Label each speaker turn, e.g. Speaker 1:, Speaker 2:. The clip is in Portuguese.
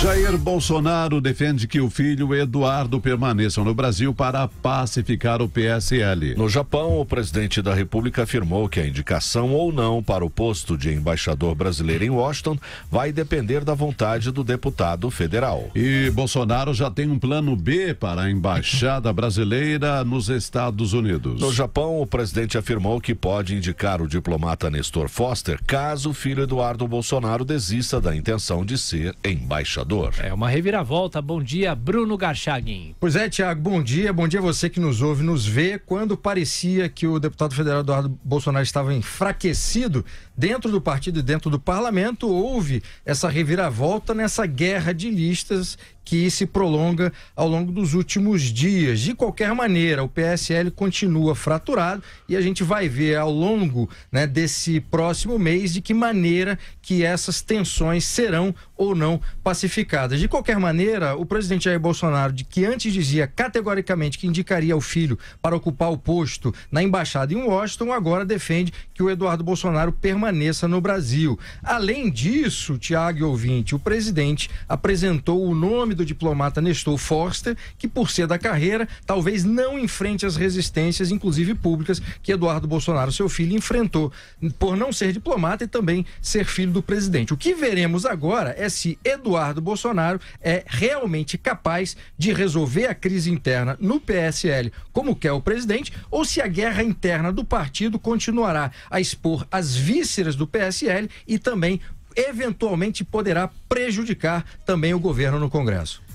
Speaker 1: Jair Bolsonaro defende que o filho Eduardo permaneça no Brasil para pacificar o PSL. No Japão, o presidente da República afirmou que a indicação ou não para o posto de embaixador brasileiro em Washington vai depender da vontade do deputado federal. E Bolsonaro já tem um plano B para a embaixada brasileira nos Estados Unidos. No Japão, o presidente afirmou que pode indicar o diplomata Nestor Foster caso o filho Eduardo Bolsonaro desista da intenção de ser embaixador.
Speaker 2: É uma reviravolta. Bom dia, Bruno Garchaguin.
Speaker 3: Pois é, Tiago, bom dia. Bom dia você que nos ouve, nos vê. Quando parecia que o deputado federal Eduardo Bolsonaro estava enfraquecido dentro do partido e dentro do parlamento, houve essa reviravolta nessa guerra de listas que se prolonga ao longo dos últimos dias. De qualquer maneira, o PSL continua fraturado e a gente vai ver ao longo né, desse próximo mês de que maneira que essas tensões serão ou não pacificadas. De qualquer maneira, o presidente Jair Bolsonaro, de que antes dizia categoricamente que indicaria o filho para ocupar o posto na embaixada em Washington, agora defende que o Eduardo Bolsonaro permaneça no Brasil. Além disso, Tiago e ouvinte, o presidente apresentou o nome do diplomata Nestor Forster, que por ser da carreira, talvez não enfrente as resistências, inclusive públicas, que Eduardo Bolsonaro, seu filho, enfrentou por não ser diplomata e também ser filho do presidente. O que veremos agora é é se Eduardo Bolsonaro é realmente capaz de resolver a crise interna no PSL, como quer o presidente, ou se a guerra interna do partido continuará a expor as vísceras do PSL e também eventualmente poderá prejudicar também o governo no Congresso.